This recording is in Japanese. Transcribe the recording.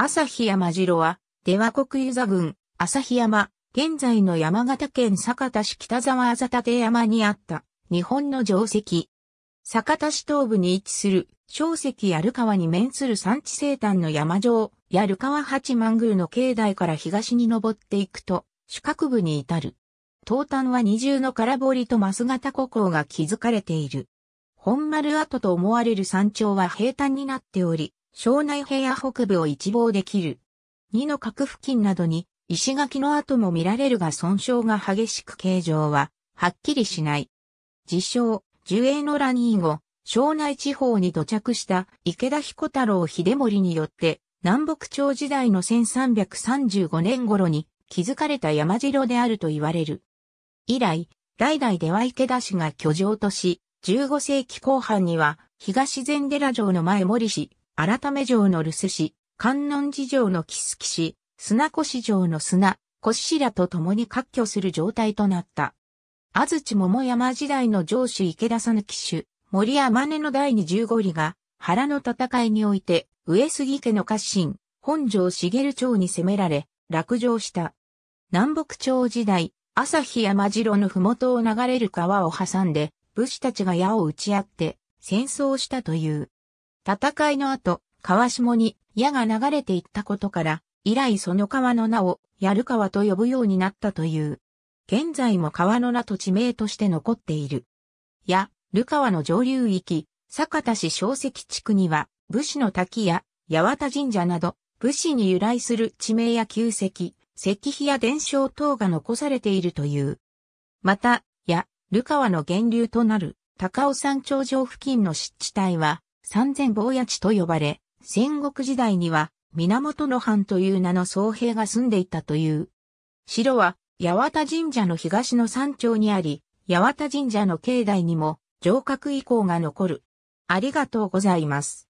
旭山城は、出羽国湯座郡、旭山、現在の山形県酒田市北沢あざ山にあった、日本の城跡。酒田市東部に位置する、小石やる川に面する山地西端の山城、やる川八幡宮の境内から東に登っていくと、四角部に至る。東端は二重の空堀と増型古港が築かれている。本丸跡と思われる山頂は平坦になっており、庄内平野北部を一望できる。二の角付近などに石垣の跡も見られるが損傷が激しく形状ははっきりしない。自称、樹影の乱以後、庄内地方に土着した池田彦太郎秀森によって南北朝時代の1335年頃に築かれた山城であると言われる。以来、代々では池田氏が居城とし、15世紀後半には東禅寺城の前森氏、改め城の留守市、観音寺城の木月市、砂越城の砂、越市らと共に割拠する状態となった。安土桃山時代の城主池田さぬ騎手、森山根の第二十五里が、原の戦いにおいて、上杉家の家臣、本城茂町に攻められ、落城した。南北朝時代、朝日山城の麓を流れる川を挟んで、武士たちが矢を打ち合って、戦争したという。戦いの後、川下に矢が流れていったことから、以来その川の名を、やる川と呼ぶようになったという。現在も川の名と地名として残っている。や、る川の上流域、酒田市小石地区には、武士の滝や、八幡神社など、武士に由来する地名や旧石、石碑や伝承等が残されているという。また、や、る川の源流となる、高尾山頂上付近の湿地帯は、三千坊谷地と呼ばれ、戦国時代には源の藩という名の僧兵が住んでいたという。城は八幡神社の東の山頂にあり、八幡神社の境内にも城郭遺構が残る。ありがとうございます。